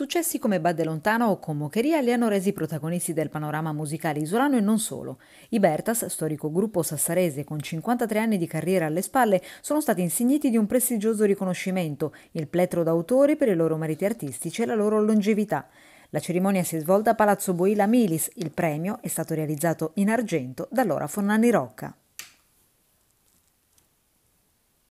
Successi come Badde Lontano o con li hanno resi protagonisti del panorama musicale isolano e non solo. I Bertas, storico gruppo sassarese con 53 anni di carriera alle spalle, sono stati insigniti di un prestigioso riconoscimento, il pletro d'autori per i loro meriti artistici e la loro longevità. La cerimonia si è svolta a Palazzo Boila Milis, il premio è stato realizzato in argento da Laura Fornani Rocca.